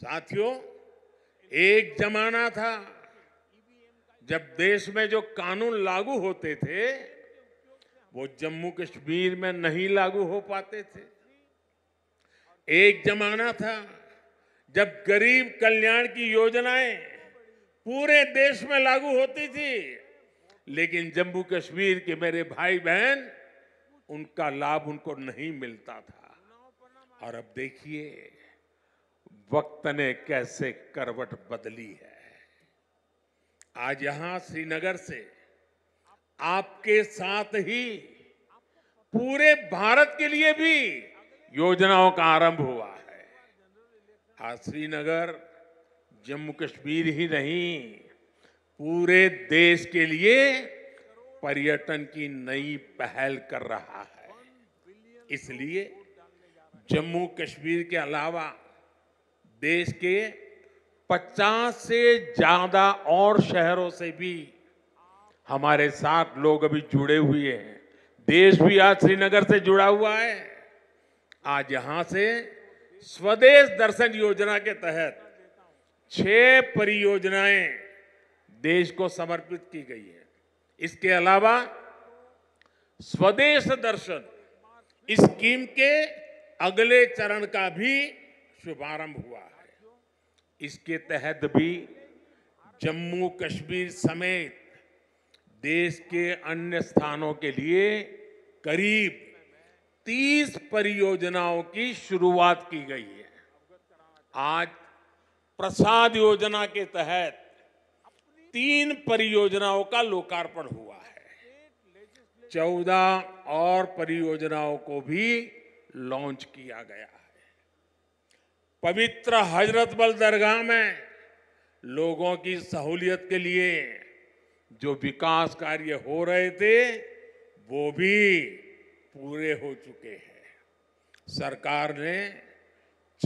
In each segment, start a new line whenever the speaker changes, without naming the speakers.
साथियों एक जमाना था जब देश में जो कानून लागू होते थे वो जम्मू कश्मीर में नहीं लागू हो पाते थे एक जमाना था जब गरीब कल्याण की योजनाएं पूरे देश में लागू होती थी लेकिन जम्मू कश्मीर के मेरे भाई बहन उनका लाभ उनको नहीं मिलता था और अब देखिए वक्त ने कैसे करवट बदली है आज यहां श्रीनगर से आपके साथ ही पूरे भारत के लिए भी योजनाओं का आरंभ हुआ है आज श्रीनगर जम्मू कश्मीर ही नहीं पूरे देश के लिए पर्यटन की नई पहल कर रहा है इसलिए जम्मू कश्मीर के अलावा देश के 50 से ज्यादा और शहरों से भी हमारे साथ लोग अभी जुड़े हुए हैं देश भी आज श्रीनगर से जुड़ा हुआ है आज यहां से स्वदेश दर्शन योजना के तहत छह परियोजनाएं देश को समर्पित की गई है इसके अलावा स्वदेश दर्शन स्कीम के अगले चरण का भी शुभारंभ हुआ है इसके तहत भी जम्मू कश्मीर समेत देश के अन्य स्थानों के लिए करीब 30 परियोजनाओं की शुरुआत की गई है आज प्रसाद योजना के तहत तीन परियोजनाओं का लोकार्पण हुआ है चौदह और परियोजनाओं को भी लॉन्च किया गया है पवित्र हजरत बल दरगाह में लोगों की सहूलियत के लिए जो विकास कार्य हो रहे थे वो भी पूरे हो चुके हैं सरकार ने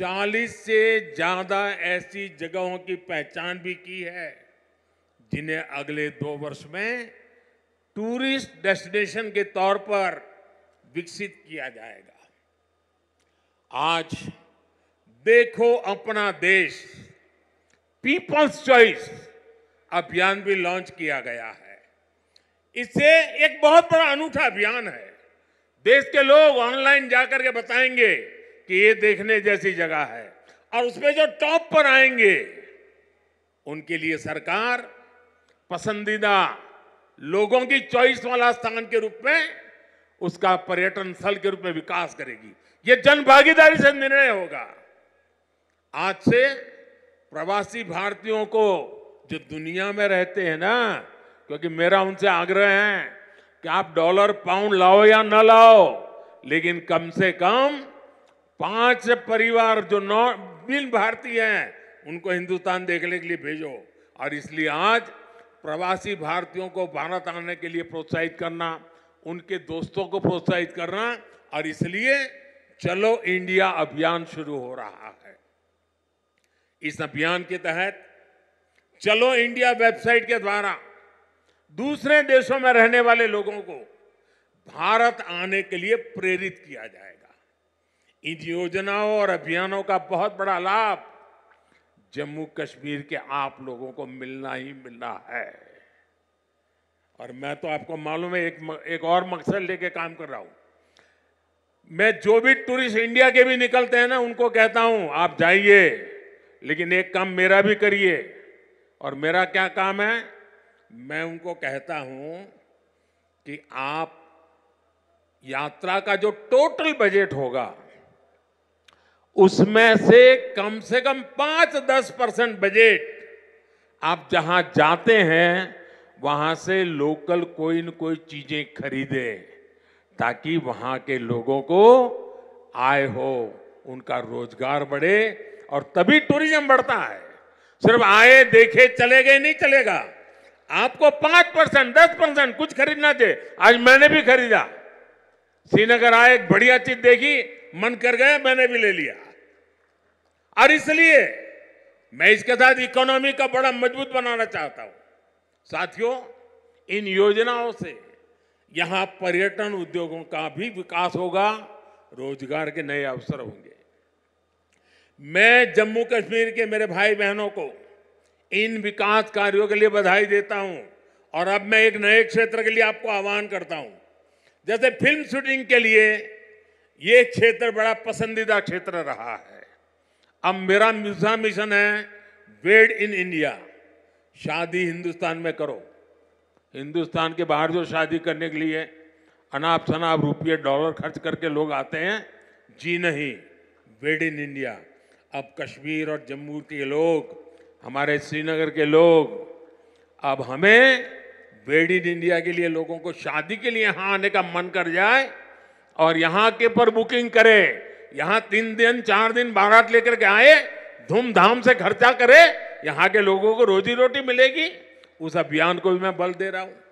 40 से ज़्यादा ऐसी जगहों की पहचान भी की है जिन्हें अगले दो वर्ष में टूरिस्ट डेस्टिनेशन के तौर पर विकसित किया जाएगा आज देखो अपना देश पीपल्स चॉइस अभियान भी लॉन्च किया गया है इससे एक बहुत बड़ा अनूठा अभियान है देश के लोग ऑनलाइन जाकर के बताएंगे कि ये देखने जैसी जगह है और उसमें जो टॉप पर आएंगे उनके लिए सरकार पसंदीदा लोगों की चॉइस वाला स्थान के रूप में उसका पर्यटन स्थल के रूप में विकास करेगी ये जन भागीदारी से निर्णय होगा आज से प्रवासी भारतीयों को जो दुनिया में रहते हैं ना क्योंकि मेरा उनसे आग्रह है कि आप डॉलर पाउंड लाओ या ना लाओ लेकिन कम से कम पांच परिवार जो नौ बिन भारतीय हैं उनको हिंदुस्तान देखने के लिए भेजो और इसलिए आज प्रवासी भारतीयों को भारत आने के लिए प्रोत्साहित करना उनके दोस्तों को प्रोत्साहित करना और इसलिए चलो इंडिया अभियान शुरू हो रहा है इस अभियान के तहत चलो इंडिया वेबसाइट के द्वारा दूसरे देशों में रहने वाले लोगों को भारत आने के लिए प्रेरित किया जाएगा इन योजनाओं और अभियानों का बहुत बड़ा लाभ जम्मू कश्मीर के आप लोगों को मिलना ही मिलना है और मैं तो आपको मालूम है एक एक और मकसद लेके काम कर रहा हूं मैं जो भी टूरिस्ट इंडिया के भी निकलते हैं ना उनको कहता हूं आप जाइए लेकिन एक काम मेरा भी करिए और मेरा क्या काम है मैं उनको कहता हूं कि आप यात्रा का जो टोटल बजट होगा उसमें से कम से कम पांच दस परसेंट बजट आप जहां जाते हैं वहां से लोकल कोई न कोई चीजें खरीदे ताकि वहां के लोगों को आय हो उनका रोजगार बढ़े और तभी टूरिज्म बढ़ता है सिर्फ आए देखे चले गए नहीं चलेगा आपको पांच परसेंट दस परसेंट कुछ खरीदना चाहिए आज मैंने भी खरीदा श्रीनगर आए एक बढ़िया चीज देखी मन कर गया मैंने भी ले लिया और इसलिए मैं इसके साथ इकोनॉमी का बड़ा मजबूत बनाना चाहता हूं साथियों इन योजनाओं से यहां पर्यटन उद्योगों का भी विकास होगा रोजगार के नए अवसर होंगे मैं जम्मू कश्मीर के मेरे भाई बहनों को इन विकास कार्यों के लिए बधाई देता हूं और अब मैं एक नए क्षेत्र के लिए आपको आह्वान करता हूं जैसे फिल्म शूटिंग के लिए ये क्षेत्र बड़ा पसंदीदा क्षेत्र रहा है अब मेरा मिर्जा मिशन है वेड इन इंडिया शादी हिंदुस्तान में करो हिंदुस्तान के बाहर जो शादी करने के लिए अनाप शनाप रुपये डॉलर खर्च करके लोग आते हैं जी नहीं वेड इन इंडिया अब कश्मीर और जम्मू के लोग हमारे श्रीनगर के लोग अब हमें मेड इन इंडिया के लिए लोगों को शादी के लिए यहाँ आने का मन कर जाए और यहाँ के पर बुकिंग करे यहाँ तीन दिन चार दिन बारात लेकर के आए धूमधाम से खर्चा करे यहाँ के लोगों को रोजी रोटी मिलेगी उस अभियान को भी मैं बल दे रहा हूँ